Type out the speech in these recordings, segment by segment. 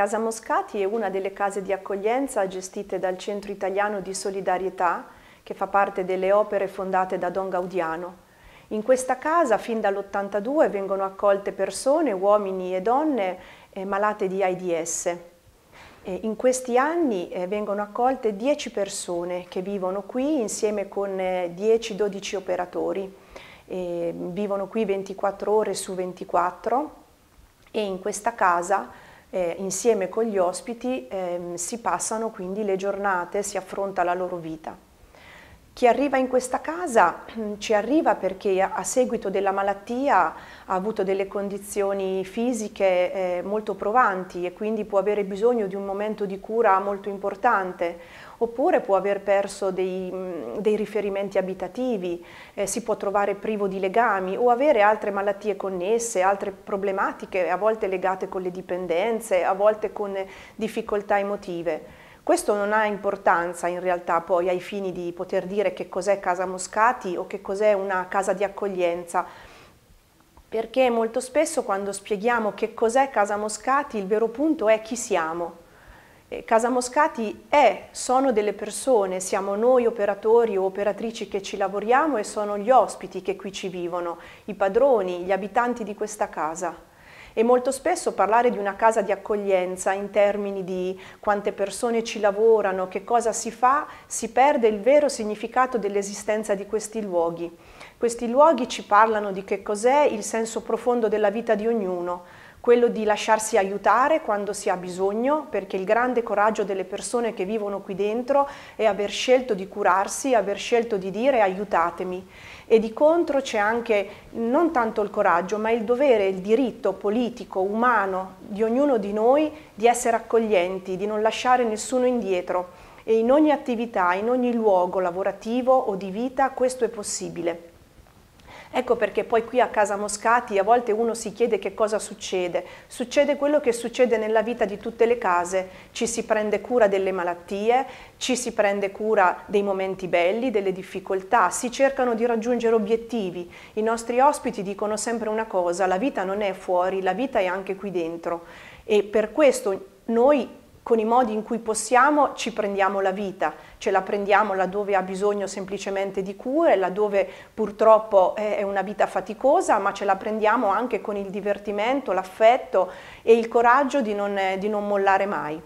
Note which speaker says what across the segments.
Speaker 1: Casa Moscati è una delle case di accoglienza gestite dal Centro Italiano di Solidarietà, che fa parte delle opere fondate da Don Gaudiano. In questa casa fin dall'82 vengono accolte persone, uomini e donne eh, malate di AIDS. Eh, in questi anni eh, vengono accolte 10 persone che vivono qui insieme con 10-12 eh, operatori. vivono qui 24 ore su 24 e in questa casa eh, insieme con gli ospiti eh, si passano quindi le giornate, si affronta la loro vita. Chi arriva in questa casa ci arriva perché a seguito della malattia ha avuto delle condizioni fisiche eh, molto provanti e quindi può avere bisogno di un momento di cura molto importante oppure può aver perso dei, dei riferimenti abitativi, eh, si può trovare privo di legami o avere altre malattie connesse, altre problematiche, a volte legate con le dipendenze, a volte con difficoltà emotive. Questo non ha importanza in realtà poi ai fini di poter dire che cos'è Casa Moscati o che cos'è una casa di accoglienza, perché molto spesso quando spieghiamo che cos'è Casa Moscati il vero punto è chi siamo. Casa Moscati è, sono delle persone, siamo noi operatori o operatrici che ci lavoriamo e sono gli ospiti che qui ci vivono, i padroni, gli abitanti di questa casa e molto spesso parlare di una casa di accoglienza in termini di quante persone ci lavorano, che cosa si fa, si perde il vero significato dell'esistenza di questi luoghi. Questi luoghi ci parlano di che cos'è il senso profondo della vita di ognuno, quello di lasciarsi aiutare quando si ha bisogno, perché il grande coraggio delle persone che vivono qui dentro è aver scelto di curarsi, aver scelto di dire aiutatemi. E di contro c'è anche non tanto il coraggio, ma il dovere, il diritto politico, umano di ognuno di noi di essere accoglienti, di non lasciare nessuno indietro. E in ogni attività, in ogni luogo lavorativo o di vita questo è possibile. Ecco perché poi qui a Casa Moscati a volte uno si chiede che cosa succede. Succede quello che succede nella vita di tutte le case. Ci si prende cura delle malattie, ci si prende cura dei momenti belli, delle difficoltà, si cercano di raggiungere obiettivi. I nostri ospiti dicono sempre una cosa, la vita non è fuori, la vita è anche qui dentro. E per questo noi con i modi in cui possiamo ci prendiamo la vita, ce la prendiamo laddove ha bisogno semplicemente di cure, laddove purtroppo è una vita faticosa, ma ce la prendiamo anche con il divertimento, l'affetto e il coraggio di non, di non mollare mai.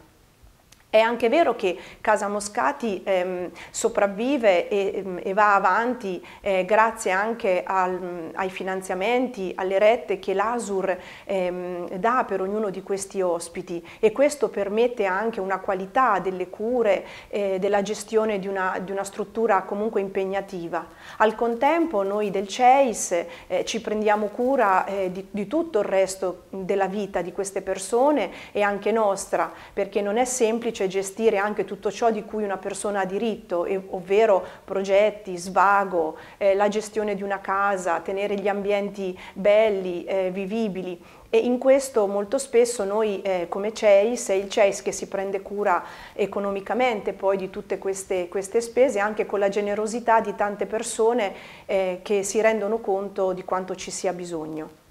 Speaker 1: È anche vero che Casa Moscati ehm, sopravvive e, ehm, e, va avanti eh, grazie anche al, mm, ai finanziamenti, alle rette che l'ASUR ehm, dà per ognuno di questi ospiti e questo permette anche una qualità delle cure, eh, della gestione di una, di una, struttura comunque impegnativa. Al contempo noi del CEIS eh, ci prendiamo cura eh, di, di tutto il resto della vita di queste persone e anche nostra perché non è semplice cioè gestire anche tutto ciò di cui una persona ha diritto, ovvero progetti, svago, eh, la gestione di una casa, tenere gli ambienti belli, eh, vivibili. E in questo molto spesso noi eh, come CEIS, è il CEIS che si prende cura economicamente poi di tutte queste, queste spese, anche con la generosità di tante persone eh, che si rendono conto di quanto ci sia bisogno.